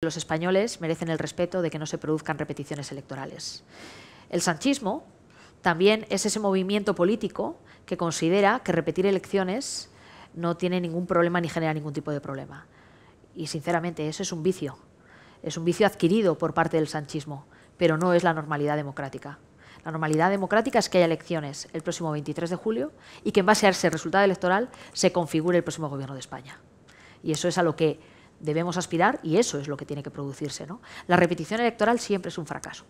Los españoles merecen el respeto de que no se produzcan repeticiones electorales. El sanchismo también es ese movimiento político que considera que repetir elecciones no tiene ningún problema ni genera ningún tipo de problema. Y sinceramente, eso es un vicio. Es un vicio adquirido por parte del sanchismo, pero no es la normalidad democrática. La normalidad democrática es que haya elecciones el próximo 23 de julio y que en base a ese resultado electoral se configure el próximo gobierno de España. Y eso es a lo que debemos aspirar y eso es lo que tiene que producirse. ¿no? La repetición electoral siempre es un fracaso.